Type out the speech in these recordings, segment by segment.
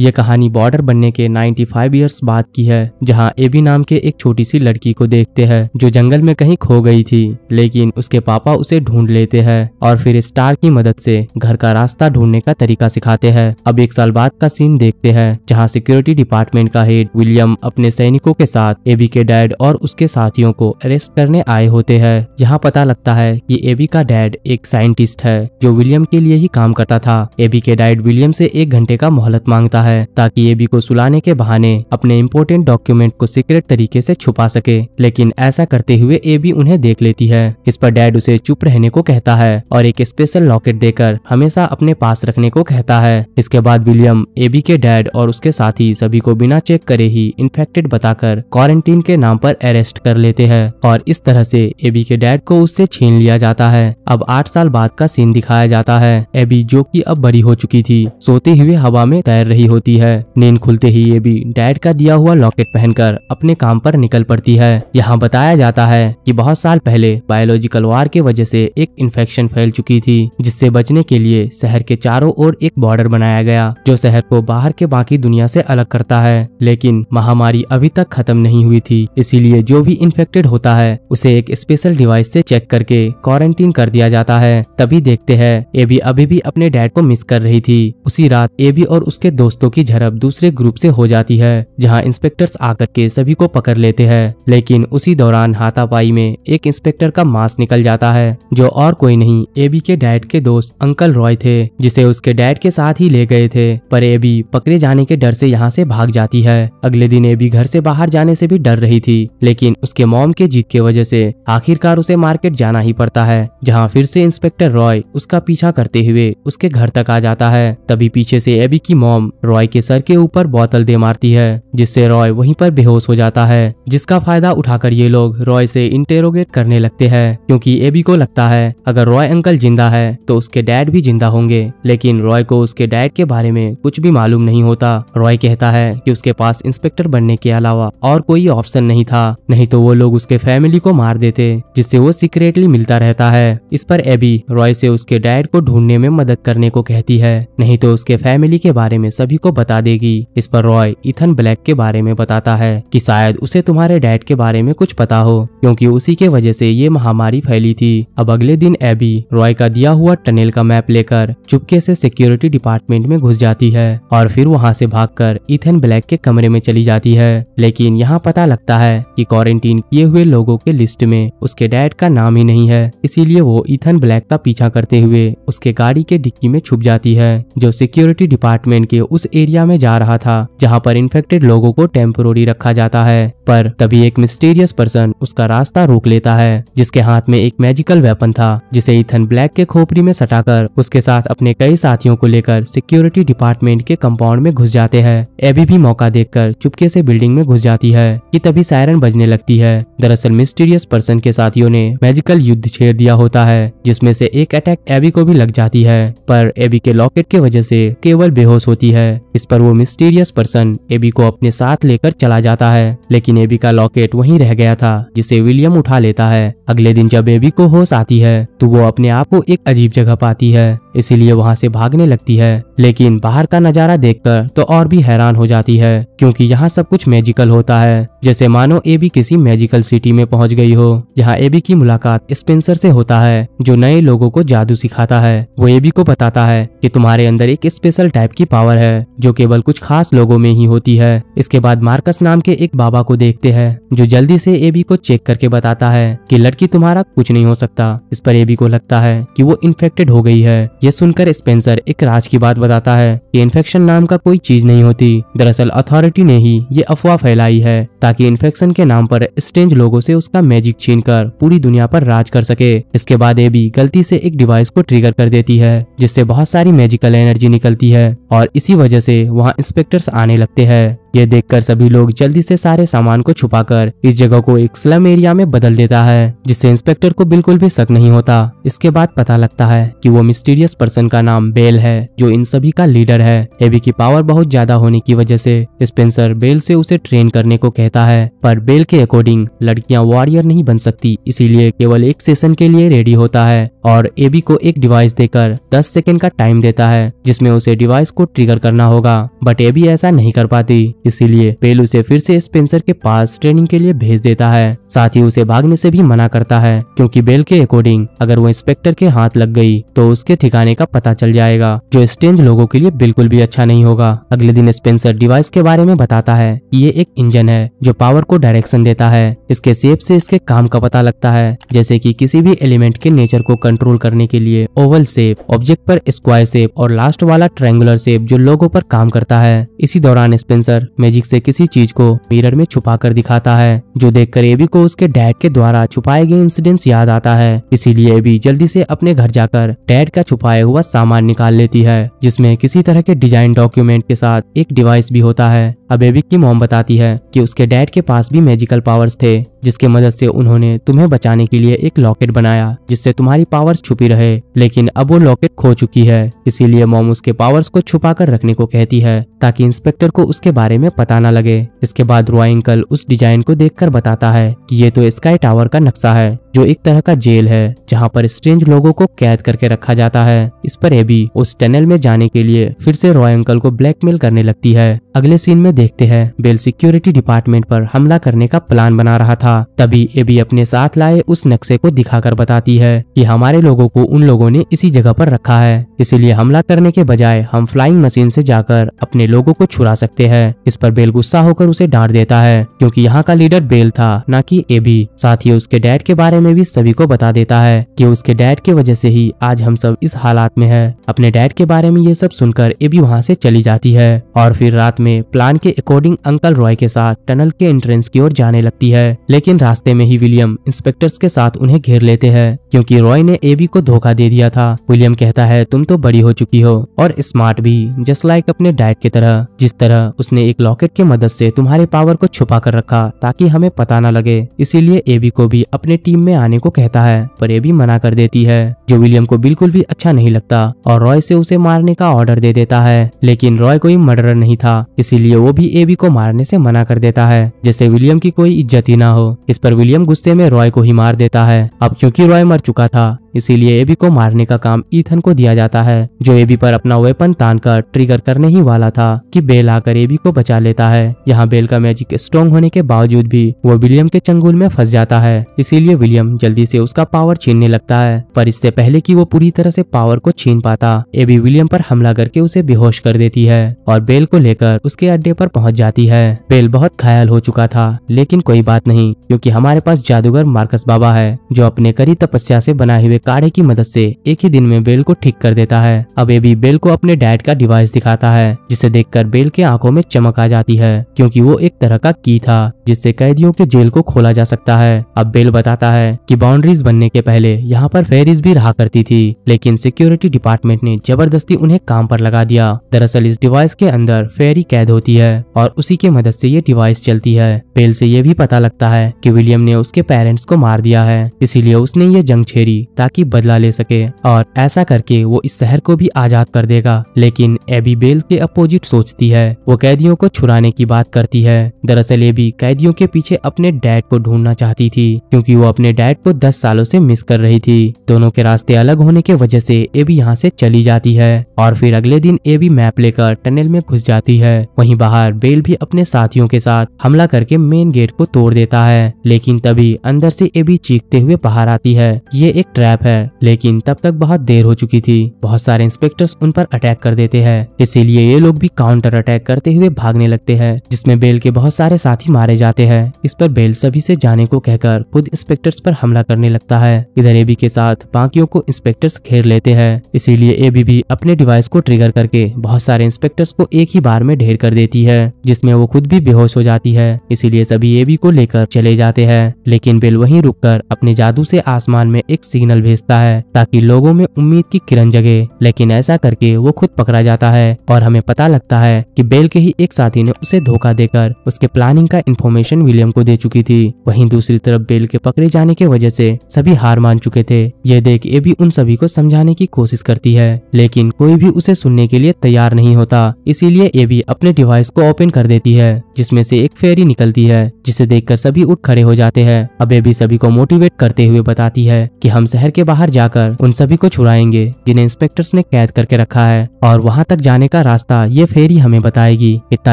ये कहानी बॉर्डर बनने के 95 ईयर्स बाद की है जहाँ एबी नाम के एक छोटी सी लड़की को देखते हैं जो जंगल में कहीं खो गई थी लेकिन उसके पापा उसे ढूंढ लेते हैं और फिर स्टार की मदद से घर का रास्ता ढूंढने का तरीका सिखाते हैं अब एक साल बाद का सीन देखते हैं जहाँ सिक्योरिटी डिपार्टमेंट का हेड विलियम अपने सैनिकों के साथ एबी के डैड और उसके साथियों को अरेस्ट करने आए होते हैं यहाँ पता लगता है कि एबी का डैड एक साइंटिस्ट है जो विलियम के लिए ही काम करता था एबी के डैड विलियम से एक घंटे का मोहलत मांगता है है ताकि एबी को सुलाने के बहाने अपने इम्पोर्टेंट डॉक्यूमेंट को सीक्रेट तरीके से छुपा सके लेकिन ऐसा करते हुए एबी उन्हें देख लेती है इस पर डैड उसे चुप रहने को कहता है और एक स्पेशल लॉकेट देकर हमेशा अपने पास रखने को कहता है इसके बाद विलियम एबी के डैड और उसके साथी सभी को बिना चेक करे ही इन्फेक्टेड बताकर क्वारंटीन के नाम पर अरेस्ट कर लेते हैं और इस तरह से एबी के डैड को उससे छीन लिया जाता है अब आठ साल बाद का सीन दिखाया जाता है एबी जो की अब बड़ी हो चुकी थी सोते हुए हवा में तैर रही होती है नींद खुलते ही ये भी डैड का दिया हुआ लॉकेट पहनकर अपने काम पर निकल पड़ती है यहाँ बताया जाता है कि बहुत साल पहले बायोलॉजिकल वार के वजह से एक इन्फेक्शन फैल चुकी थी जिससे बचने के लिए शहर के चारों ओर एक बॉर्डर बनाया गया जो शहर को बाहर के बाकी दुनिया ऐसी अलग करता है लेकिन महामारी अभी तक खत्म नहीं हुई थी इसीलिए जो भी इन्फेक्टेड होता है उसे एक स्पेशल डिवाइस ऐसी चेक करके क्वारंटीन कर दिया जाता है तभी देखते हैं एबी अभी भी अपने डैड को मिस कर रही थी उसी रात एबी और उसके दोस्त दोस्तों की झड़प दूसरे ग्रुप से हो जाती है जहां इंस्पेक्टर्स आकर के सभी को पकड़ लेते हैं लेकिन उसी दौरान हाथापाई में एक इंस्पेक्टर का मास निकल जाता है जो और कोई नहीं एबी के डैड के दोस्त अंकल रॉय थे जिसे उसके डैड के साथ ही ले गए थे पर एबी पकड़े जाने के डर से यहाँ से भाग जाती है अगले दिन एबी घर से बाहर जाने से भी डर रही थी लेकिन उसके मॉम के जीत के वजह से आखिरकार उसे मार्केट जाना ही पड़ता है जहाँ फिर से इंस्पेक्टर रॉय उसका पीछा करते हुए उसके घर तक आ जाता है तभी पीछे से एबी की मॉम रॉय के सर के ऊपर बोतल दे मारती है जिससे रॉय वहीं पर बेहोश हो जाता है जिसका फायदा उठाकर ये लोग रॉय से इंटेरोगेट करने लगते हैं क्योंकि एबी को लगता है अगर रॉय अंकल जिंदा है तो उसके डैड भी जिंदा होंगे लेकिन रॉय को उसके डैड के बारे में कुछ भी मालूम नहीं होता रॉय कहता है की उसके पास इंस्पेक्टर बनने के अलावा और कोई ऑप्शन नहीं था नहीं तो वो लोग उसके फैमिली को मार देते जिससे वो सीक्रेटली मिलता रहता है इस पर एबी रॉय से उसके डैड को ढूंढने में मदद करने को कहती है नहीं तो उसके फैमिली के बारे में सभी को बता देगी इस पर रॉय इथन ब्लैक के बारे में बताता है कि शायद उसे तुम्हारे डैड के बारे में कुछ पता हो क्योंकि उसी के वजह से ये महामारी फैली थी अब अगले दिन एबी रॉय का दिया हुआ टनल का मैप लेकर चुपके से सिक्योरिटी डिपार्टमेंट में घुस जाती है और फिर वहाँ से कर इथन ब्लैक के कमरे में चली जाती है लेकिन यहाँ पता लगता है की क्वारंटीन किए हुए लोगों के लिस्ट में उसके डैड का नाम ही नहीं है इसीलिए वो इथन ब्लैक का पीछा करते हुए उसके गाड़ी के डिक्की में छुप जाती है जो सिक्योरिटी डिपार्टमेंट के उस एरिया में जा रहा था जहाँ पर इन्फेक्टेड लोगो को टेम्पोरि रखा जाता है पर तभी एक मिस्टीरियस पर्सन उसका रास्ता रोक लेता है जिसके हाथ में एक मैजिकल वेपन था जिसे इथन ब्लैक के खोपड़ी में सटाकर उसके साथ अपने कई साथियों को लेकर सिक्योरिटी डिपार्टमेंट के कंपाउंड में घुस जाते हैं एबी भी मौका देखकर चुपके से बिल्डिंग में घुस जाती है कि तभी सायरन बजने लगती है दरअसल मिस्टीरियस पर्सन के साथियों ने मैजिकल युद्ध छेड़ दिया होता है जिसमें से एक अटैक एबी को भी लग जाती है पर एबी के लॉकेट की वजह से केवल बेहोश होती है इस पर वो मिस्टीरियस पर्सन एबी को अपने साथ लेकर चला जाता है लेकिन एबी का लॉकेट वहीं रह गया था जिसे विलियम उठा लेता है अगले दिन जब एबी को होश आती है तो वो अपने आप को एक अजीब जगह पाती है इसीलिए वहाँ से भागने लगती है लेकिन बाहर का नजारा देखकर तो और भी हैरान हो जाती है क्योंकि यहाँ सब कुछ मैजिकल होता है जैसे मानो एबी किसी मैजिकल सिटी में पहुँच गई हो जहाँ एबी की मुलाकात स्पेंसर से होता है जो नए लोगों को जादू सिखाता है वो एबी को बताता है कि तुम्हारे अंदर एक स्पेशल टाइप की पावर है जो केवल कुछ खास लोगों में ही होती है इसके बाद मार्कस नाम के एक बाबा को देखते हैं जो जल्दी से एबी को चेक करके बताता है की लड़की तुम्हारा कुछ नहीं हो सकता इस पर एबी को लगता है की वो इन्फेक्टेड हो गई है ये सुनकर स्पेंसर एक राज की बात बताता है कि इन्फेक्शन नाम का कोई चीज नहीं होती दरअसल अथॉरिटी ने ही ये अफवाह फैलाई है ताकि इन्फेक्शन के नाम पर स्ट्रेंज लोगों से उसका मैजिक छीनकर पूरी दुनिया पर राज कर सके इसके बाद एबी गलती से एक डिवाइस को ट्रिगर कर देती है जिससे बहुत सारी मैजिकल एनर्जी निकलती है और इसी वजह से वहाँ इंस्पेक्टर्स आने लगते हैं यह देखकर सभी लोग जल्दी से सारे सामान को छुपाकर इस जगह को एक स्लम एरिया में बदल देता है जिससे इंस्पेक्टर को बिल्कुल भी शक नहीं होता इसके बाद पता लगता है कि वो मिस्टीरियस पर्सन का नाम बेल है जो इन सभी का लीडर है हेवी की पावर बहुत ज्यादा होने की वजह से स्पेंसर बेल से उसे ट्रेन करने को कहता है पर बेल के अकॉर्डिंग लड़कियाँ वॉरियर नहीं बन सकती इसीलिए केवल एक सेशन के लिए रेडी होता है और एबी को एक डिवाइस देकर 10 सेकंड का टाइम देता है जिसमें उसे डिवाइस को ट्रिगर करना होगा बट एबी ऐसा नहीं कर पाती इसीलिए पेल उसे फिर से स्पेंसर के पास ट्रेनिंग के लिए भेज देता है साथ ही उसे भागने से भी मना करता है क्योंकि बेल के अकॉर्डिंग अगर वो इंस्पेक्टर के हाथ लग गई तो उसके ठिकाने का पता चल जाएगा जो स्टेंज लोगों के लिए बिल्कुल भी अच्छा नहीं होगा अगले दिन स्पेंसर डिवाइस के बारे में बताता है ये एक इंजन है जो पावर को डायरेक्शन देता है इसके सेप से इसके काम का पता लगता है जैसे कि किसी भी एलिमेंट के नेचर को कंट्रोल करने के लिए ओवल सेप ऑब्जेक्ट पर स्क्वायर सेप और लास्ट वाला ट्रेंगुलर सेप जो लोगों पर काम करता है इसी दौरान स्पेंसर मैजिक से किसी चीज को मिरर में छुपा कर दिखाता है जो देखकर एबी को उसके डैड के द्वारा छुपाए गए इंसिडेंट्स याद आता है इसीलिए एबी जल्दी से अपने घर जाकर डैड का छुपाया हुआ सामान निकाल लेती है जिसमे किसी तरह के डिजाइन डॉक्यूमेंट के साथ एक डिवाइस भी होता है अब एबी की मोम बताती है की उसके डैड के पास भी मैजिकल पावर्स थे जिसके मदद से उन्होंने तुम्हें बचाने के लिए एक लॉकेट बनाया जिससे तुम्हारी पावर्स छुपी रहे लेकिन अब वो लॉकेट खो चुकी है इसीलिए मोम उसके पावर्स को छुपा कर रखने को कहती है ताकि इंस्पेक्टर को उसके बारे में पता न लगे इसके बाद रॉय अंकल उस डिजाइन को कर बताता है की ये तो स्काई टावर का नक्शा है जो एक तरह का जेल है जहाँ पर स्ट्रेंज लोगों को कैद करके रखा जाता है इस पर एबी उस टनल में जाने के लिए फिर से रॉय अंकल को ब्लैकमेल करने लगती है अगले सीन में देखते हैं बेल सिक्योरिटी डिपार्टमेंट पर हमला करने का प्लान बना रहा था था तभी एबी अपने साथ लाए उस नक्शे को दिखाकर बताती है कि हमारे लोगों को उन लोगों ने इसी जगह पर रखा है इसीलिए हमला करने के बजाय हम फ्लाइंग मशीन से जाकर अपने लोगों को छुड़ा सकते हैं इस पर बेल गुस्सा होकर उसे डांट देता है क्योंकि यहाँ का लीडर बेल था न की एबी साथ ही उसके डैड के बारे में भी सभी को बता देता है की उसके डैड की वजह से ही आज हम सब इस हालात में है अपने डैड के बारे में ये सब सुनकर एबी वहाँ से चली जाती है और फिर रात में प्लान के अकॉर्डिंग अंकल रॉय के साथ टनल के एंट्रेंस की ओर जाने लगती है लेकिन रास्ते में ही विलियम इंस्पेक्टर्स के साथ उन्हें घेर लेते हैं क्योंकि रॉय ने एबी को धोखा दे दिया था विलियम कहता है तुम तो बड़ी हो चुकी हो और स्मार्ट भी जस्ट लाइक अपने डैड की तरह जिस तरह उसने एक लॉकेट की मदद से तुम्हारे पावर को छुपा कर रखा ताकि हमें पता न लगे इसीलिए एबी को भी अपने टीम में आने को कहता है पर एबी मना कर देती है जो विलियम को बिल्कुल भी अच्छा नहीं लगता और रॉय से उसे मारने का ऑर्डर दे देता है लेकिन रॉय कोई मर्डर नहीं था इसीलिए वो भी एबी को मारने से मना कर देता है जैसे विलियम की कोई इज्जत ही ना हो इस पर विलियम गुस्से में रॉय को ही मार देता है अब क्योंकि रॉय मर चुका था इसीलिए एबी को मारने का काम ईथन को दिया जाता है जो एबी पर अपना वेपन तान कर ट्रिगर करने ही वाला था कि बेल आकर एबी को बचा लेता है यहाँ बेल का मैजिक स्ट्रॉन्ग होने के बावजूद भी वो विलियम के चंगुल में फंस जाता है इसीलिए विलियम जल्दी से उसका पावर छीनने लगता है पर इससे पहले की वो पूरी तरह से पावर को छीन पाता एबी विलियम पर हमला करके उसे बेहोश कर देती है और बेल को लेकर उसके अड्डे पर पहुँच जाती है बेल बहुत घायल हो चुका था लेकिन कोई बात नहीं क्योंकि हमारे पास जादूगर मार्कस बाबा है जो अपने कड़ी तपस्या से बनाए हुए काढ़े की मदद से एक ही दिन में बेल को ठीक कर देता है अब ये भी बेल को अपने डैड का डिवाइस दिखाता है जिसे देखकर बेल के आंखों में चमक आ जाती है क्योंकि वो एक तरह का की था जिससे कैदियों के जेल को खोला जा सकता है अब बेल बताता है की बाउंड्रीज बनने के पहले यहाँ पर फेरीज भी रहा करती थी लेकिन सिक्योरिटी डिपार्टमेंट ने जबरदस्ती उन्हें काम पर लगा दिया दरअसल इस डिवाइस के अंदर फेरी कैद होती है और उसी के मदद से ये डिवाइस चलती है बेल से ये भी पता लगता है कि विलियम ने उसके पेरेंट्स को मार दिया है इसीलिए उसने ये जंग छेड़ी ताकि बदला ले सके और ऐसा करके वो इस शहर को भी आजाद कर देगा लेकिन एबी बेल के अपोजिट सोचती है वो कैदियों को छुड़ाने की बात करती है दरअसल एबी कैदियों के पीछे अपने डैड को ढूंढना चाहती थी क्यूँकी वो अपने डैड को दस सालों से मिस कर रही थी दोनों के रास्ते अलग होने के वजह से एबी यहाँ से चली जाती है और फिर अगले दिन एबी मैप लेकर टनल में घुस जाती है वहीं बाहर बेल भी अपने साथियों के साथ हमला करके मेन गेट को तोड़ देता है लेकिन तभी अंदर से एबी चीखते हुए बाहर आती है ये एक ट्रैप है लेकिन तब तक बहुत देर हो चुकी थी बहुत सारे इंस्पेक्टर्स उन पर अटैक कर देते हैं इसीलिए ये लोग भी काउंटर अटैक करते हुए भागने लगते हैं जिसमें बेल के बहुत सारे साथी मारे जाते हैं इस पर बेल सभी से जाने को कहकर खुद इंस्पेक्टर्स पर हमला करने लगता है इधर एबी के साथ बाकियों को इंस्पेक्टर्स घेर लेते हैं इसीलिए एबी भी अपने डिवाइस को ट्रिगर करके बहुत सारे इंस्पेक्टर्स को एक ही बार में ढेर कर देती है जिसमे वो खुद भी बेहोश हो जाती है इसीलिए सभी एबी को लेकर चले जाते हैं लेकिन बेल वहीं रुककर अपने जादू से आसमान में एक सिग्नल भेजता है ताकि लोगों में उम्मीद की किरण जगे लेकिन ऐसा करके वो खुद पकड़ा जाता है और हमें पता लगता है कि बेल के ही एक साथी ने उसे धोखा देकर उसके प्लानिंग का इन्फॉर्मेशन विलियम को दे चुकी थी वहीं दूसरी तरफ बेल के पकड़े जाने की वजह से सभी हार मान चुके थे यह देख ए भी उन सभी को समझाने की कोशिश करती है लेकिन कोई भी उसे सुनने के लिए तैयार नहीं होता इसीलिए ए भी अपने डिवाइस को ओपन कर देती है जिसमे से एक फेरी निकलती है जिसे देख सभी उठ खड़े हो जाते हैं अब भी सभी को मोटिवेट करते हुए बताती है कि हम शहर के बाहर जाकर उन सभी को छुड़ाएंगे जिन्हें इंस्पेक्टर्स ने कैद करके रखा है और वहाँ तक जाने का रास्ता ये फेरी हमें बताएगी इतना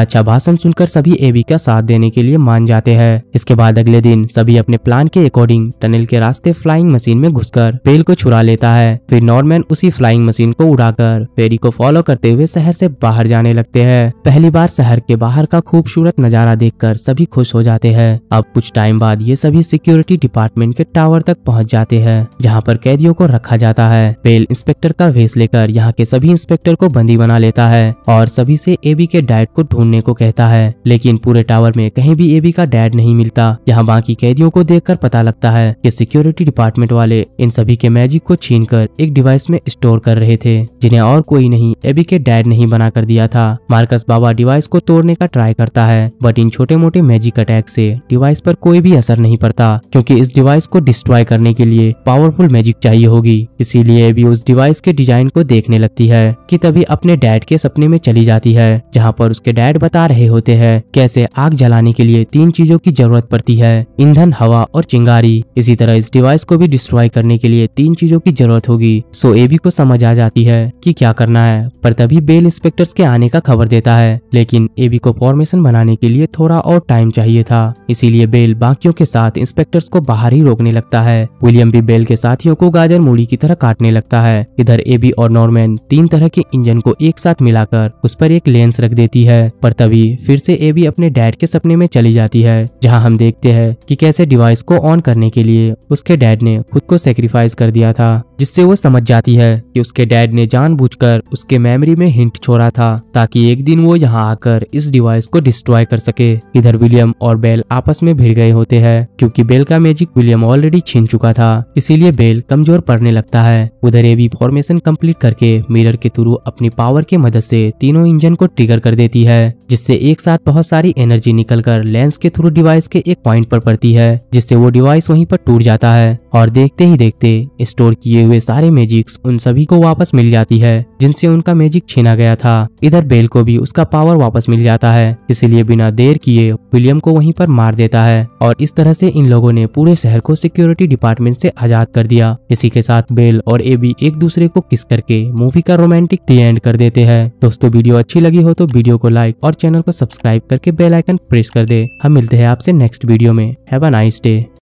अच्छा भाषण सुनकर सभी एबी का साथ देने के लिए मान जाते हैं इसके बाद अगले दिन सभी अपने प्लान के अकॉर्डिंग टनल के रास्ते फ्लाइंग मशीन में घुस पेल को छुड़ा लेता है फिर नॉर्मैन उसी फ्लाइंग मशीन को उड़ाकर फेरी को फॉलो करते हुए शहर से बाहर जाने लगते हैं पहली बार शहर के बाहर का खूबसूरत नजारा देखकर सभी खुश हो जाते हैं अब कुछ टाइम टाइम बाद ये सभी सिक्योरिटी डिपार्टमेंट के टावर तक पहुंच जाते हैं जहां पर कैदियों को रखा जाता है पेल इंस्पेक्टर का वेश लेकर यहाँ के सभी इंस्पेक्टर को बंदी बना लेता है और सभी से एबी के डैड को ढूंढने को कहता है लेकिन पूरे टावर में कहीं भी एबी का डैड नहीं मिलता यहाँ बाकी कैदियों को देख पता लगता है की सिक्योरिटी डिपार्टमेंट वाले इन सभी के मैजिक को छीन कर एक डिवाइस में स्टोर कर रहे थे जिन्हें और कोई नहीं एबी के डैड नहीं बना कर दिया था मार्कस बाबा डिवाइस को तोड़ने का ट्राई करता है बट इन छोटे मोटे मैजिक अटैक से डिवाइस पर कोई भी असर नहीं पड़ता क्योंकि इस डिवाइस को डिस्ट्रॉय करने के लिए पावरफुल मैजिक चाहिए होगी इसीलिए भी उस डिवाइस के डिजाइन को देखने लगती है कि तभी अपने डैड के सपने में चली जाती है जहाँ पर उसके डैड बता रहे होते हैं कैसे आग जलाने के लिए तीन चीजों की जरूरत पड़ती है ईंधन हवा और चिंगारी इसी तरह इस डिवाइस को भी डिस्ट्रॉय करने के लिए तीन चीजों की जरूरत होगी सो एबी को समझ आ जाती है कि क्या करना है पर तभी बेल इंस्पेक्टर्स के आने का खबर देता है लेकिन एबी को फॉर्मेशन बनाने के लिए थोड़ा और टाइम चाहिए था इसीलिए बेल बाकियों के साथ इंस्पेक्टर्स को बाहर ही रोकने लगता है विलियम भी बेल के साथियों को गाजर मूड़ी की तरह काटने लगता है इधर एबी और नॉर्मैन तीन तरह के इंजन को एक साथ मिलाकर उस पर एक लेंस रख देती है पर तभी फिर से एबी अपने डैड के सपने में चली जाती है जहाँ हम देखते हैं की कैसे डिवाइस को ऑन करने के लिए उसके डैड ने खुद को सेक्रीफाइस कर दिया था जिससे वो समझ जाती है कि उसके डैड ने जानबूझकर उसके मेमोरी में हिंट छोड़ा था ताकि एक दिन वो यहाँ आकर इस डिवाइस को डिस्ट्रॉय कर सके इधर विलियम और बेल आपस में भिड़ गए गए होते हैं क्योंकि बेल का मैजिक विलियम ऑलरेडी छीन चुका था इसीलिए बेल कमजोर पड़ने लगता है उधर ये भी फॉर्मेशन कंप्लीट करके मिरर के थ्रू अपनी पावर की मदद से तीनों इंजन को ट्रिगर कर देती है जिससे एक साथ बहुत सारी एनर्जी कर लेंस के थ्रू डिवाइस के एक पॉइंट पर पड़ती है जिससे वो डिवाइस वहीं पर टूट जाता है और देखते ही देखते स्टोर किए हुए सारे मैजिक्स उन सभी को वापस मिल जाती है जिनसे उनका मैजिक छीना गया था इधर बेल को भी उसका पावर वापस मिल जाता है इसीलिए बिना देर किए विलियम को वहीं पर मार देता है और इस तरह से इन लोगों ने पूरे शहर को सिक्योरिटी डिपार्टमेंट से आजाद कर दिया इसी के साथ बेल और एबी एक दूसरे को किस करके मूवी का रोमांटिक दी एंड कर देते हैं दोस्तों वीडियो अच्छी लगी हो तो वीडियो को लाइक और चैनल को सब्सक्राइब करके बेल आइकन प्रेस कर दे हम मिलते हैं आपसे नेक्स्ट वीडियो में हैव अ नाइस डे